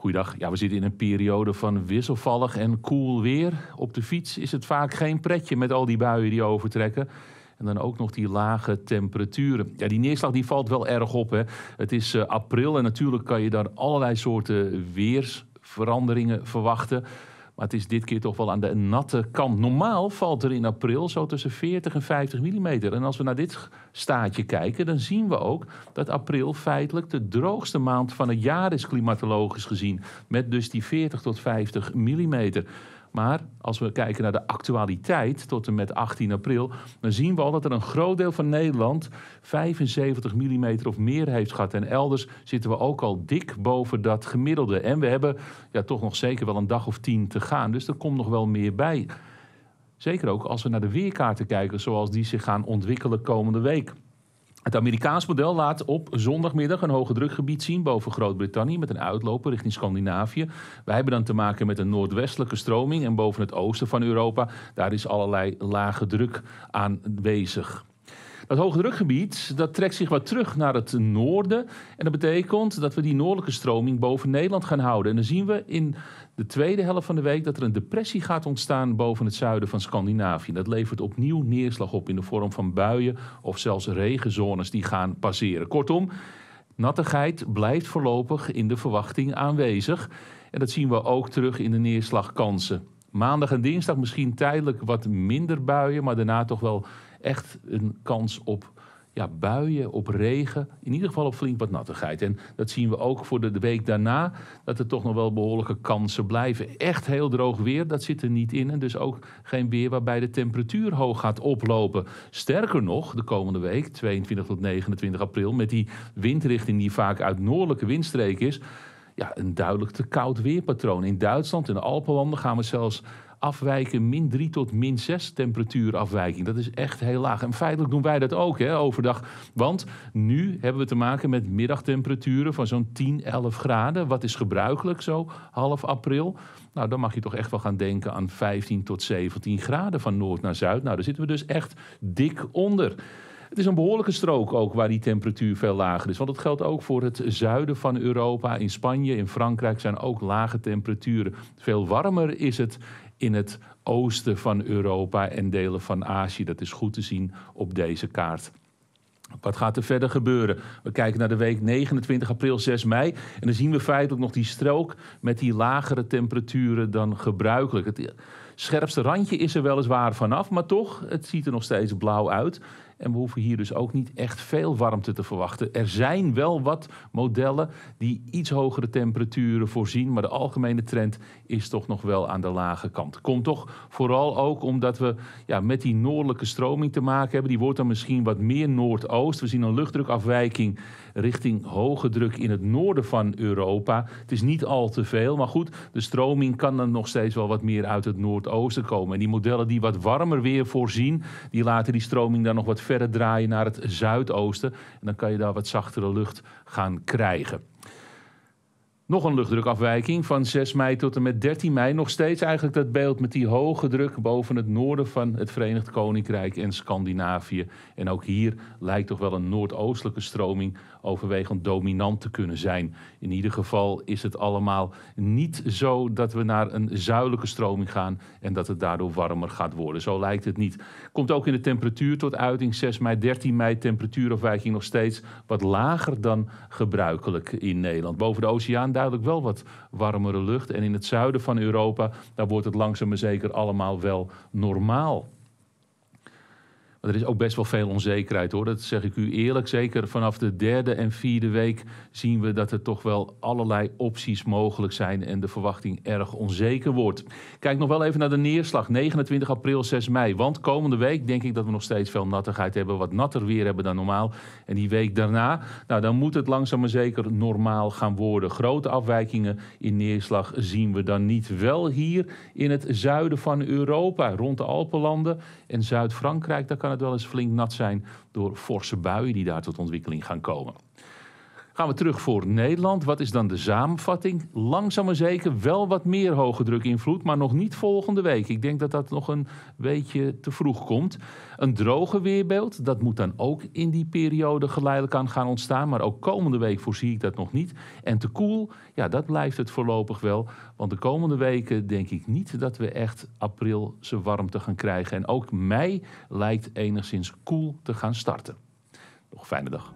Goeiedag. Ja, we zitten in een periode van wisselvallig en koel weer. Op de fiets is het vaak geen pretje met al die buien die overtrekken. En dan ook nog die lage temperaturen. Ja, die neerslag die valt wel erg op. Hè. Het is eh, april en natuurlijk kan je daar allerlei soorten weersveranderingen verwachten. Maar het is dit keer toch wel aan de natte kant. Normaal valt er in april zo tussen 40 en 50 mm. En als we naar dit staatje kijken, dan zien we ook dat april feitelijk de droogste maand van het jaar is, klimatologisch gezien. Met dus die 40 tot 50 millimeter. Maar als we kijken naar de actualiteit tot en met 18 april, dan zien we al dat er een groot deel van Nederland 75 mm of meer heeft gehad. En elders zitten we ook al dik boven dat gemiddelde. En we hebben ja, toch nog zeker wel een dag of tien te gaan. Dus er komt nog wel meer bij. Zeker ook als we naar de weerkaarten kijken, zoals die zich gaan ontwikkelen komende week. Het Amerikaans model laat op zondagmiddag een hoge drukgebied zien boven Groot-Brittannië met een uitloper richting Scandinavië. Wij hebben dan te maken met een noordwestelijke stroming en boven het oosten van Europa, daar is allerlei lage druk aanwezig. Het hoge drukgebied dat trekt zich wat terug naar het noorden. En dat betekent dat we die noordelijke stroming boven Nederland gaan houden. En dan zien we in de tweede helft van de week dat er een depressie gaat ontstaan boven het zuiden van Scandinavië. Dat levert opnieuw neerslag op in de vorm van buien of zelfs regenzones die gaan passeren. Kortom, nattigheid blijft voorlopig in de verwachting aanwezig. En dat zien we ook terug in de neerslagkansen. Maandag en dinsdag misschien tijdelijk wat minder buien, maar daarna toch wel echt een kans op ja, buien, op regen, in ieder geval op flink wat nattigheid. En dat zien we ook voor de, de week daarna, dat er toch nog wel behoorlijke kansen blijven. Echt heel droog weer, dat zit er niet in. En dus ook geen weer waarbij de temperatuur hoog gaat oplopen. Sterker nog, de komende week, 22 tot 29 april, met die windrichting die vaak uit noordelijke windstreek is ja, een duidelijk te koud weerpatroon. In Duitsland, in de Alpenwanden gaan we zelfs afwijken, min 3 tot min 6 temperatuurafwijking. Dat is echt heel laag. En feitelijk doen wij dat ook hè, overdag. Want nu hebben we te maken met middagtemperaturen van zo'n 10, 11 graden. Wat is gebruikelijk zo half april? Nou, dan mag je toch echt wel gaan denken aan 15 tot 17 graden van noord naar zuid. Nou, daar zitten we dus echt dik onder. Het is een behoorlijke strook ook waar die temperatuur veel lager is. Want dat geldt ook voor het zuiden van Europa. In Spanje, in Frankrijk zijn ook lage temperaturen. Veel warmer is het in het oosten van Europa en delen van Azië. Dat is goed te zien op deze kaart. Wat gaat er verder gebeuren? We kijken naar de week 29 april, 6 mei. En dan zien we feitelijk nog die strook met die lagere temperaturen dan gebruikelijk. Het scherpste randje is er weliswaar vanaf, maar toch, het ziet er nog steeds blauw uit. En we hoeven hier dus ook niet echt veel warmte te verwachten. Er zijn wel wat modellen die iets hogere temperaturen voorzien, maar de algemene trend is toch nog wel aan de lage kant. Komt toch vooral ook omdat we ja, met die noordelijke stroming te maken hebben. Die wordt dan misschien wat meer noordoost. We zien een luchtdrukafwijking richting hoge druk in het noorden van Europa. Het is niet al te veel, maar goed, de stroming kan dan nog steeds wel wat meer uit het noordoosten komen. En die modellen die wat warmer weer voorzien, die laten die stroming dan nog wat verder draaien naar het zuidoosten. En dan kan je daar wat zachtere lucht gaan krijgen nog een luchtdrukafwijking van 6 mei tot en met 13 mei. Nog steeds eigenlijk dat beeld met die hoge druk boven het noorden van het Verenigd Koninkrijk en Scandinavië. En ook hier lijkt toch wel een noordoostelijke stroming overwegend dominant te kunnen zijn. In ieder geval is het allemaal niet zo dat we naar een zuidelijke stroming gaan en dat het daardoor warmer gaat worden. Zo lijkt het niet. Komt ook in de temperatuur tot uiting 6 mei, 13 mei temperatuurafwijking nog steeds wat lager dan gebruikelijk in Nederland. Boven de oceaan duidelijk wel wat warmere lucht. En in het zuiden van Europa, daar wordt het langzaam maar zeker allemaal wel normaal. Maar er is ook best wel veel onzekerheid hoor. Dat zeg ik u eerlijk. Zeker vanaf de derde en vierde week zien we dat er toch wel allerlei opties mogelijk zijn. En de verwachting erg onzeker wordt. Kijk nog wel even naar de neerslag. 29 april, 6 mei. Want komende week denk ik dat we nog steeds veel nattigheid hebben. Wat natter weer hebben dan normaal. En die week daarna, nou dan moet het langzaam maar zeker normaal gaan worden. Grote afwijkingen in neerslag zien we dan niet. Wel hier in het zuiden van Europa, rond de Alpenlanden en Zuid-Frankrijk. Daar kan het wel eens flink nat zijn door forse buien die daar tot ontwikkeling gaan komen. Gaan we terug voor Nederland. Wat is dan de samenvatting? Langzaam maar zeker wel wat meer hoge druk invloed, maar nog niet volgende week. Ik denk dat dat nog een beetje te vroeg komt. Een droge weerbeeld, dat moet dan ook in die periode geleidelijk aan gaan ontstaan. Maar ook komende week voorzie ik dat nog niet. En te koel, ja, dat blijft het voorlopig wel. Want de komende weken denk ik niet dat we echt april zijn warmte gaan krijgen. En ook mei lijkt enigszins koel te gaan starten. Nog een fijne dag.